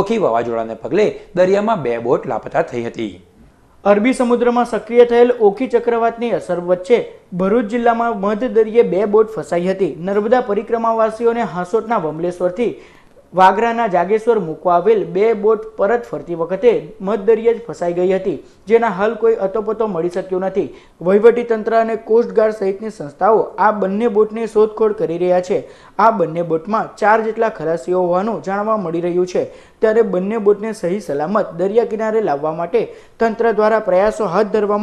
ઓખી વાવાઝોડાને પગલે દરિયામાં બે બોટ લાપતા થઈ હતી અરબી સમુદ્રમાં સક્રિય થયેલ ઓખી ચક્રવાતની અસર વચ્ચે ભરૂચ જિલ્લામાં મધ દરિયે બે બોટ ફસાઈ હતી નર્મદા પરિક્રમાવાસીઓને હાંસોટના વમલેશ્વરથી વાગરાના જાગેશ્વર મૂકવા આવેલ બે બોટ પરત ફરતી વખતે મધદરિયે જ ફસાઈ ગઈ હતી જેના હલ કોઈ અતોપતો મળી શક્યો નથી વહીવટીતંત્ર અને કોસ્ટગાર્ડ સહિતની સંસ્થાઓ આ બંને બોટની શોધખોળ કરી રહ્યા છે આ બંને બોટમાં ચાર જેટલા ખલાસીઓ હોવાનું જાણવા મળી રહ્યું છે ત્યારે બંને બોટને સહી સલામત દરિયા કિનારે લાવવા માટે તંત્ર દ્વારા પ્રયાસો હાથ ધરવામાં